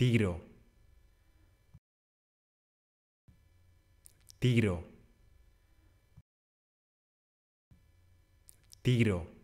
Tiro. Tiro. Tiro.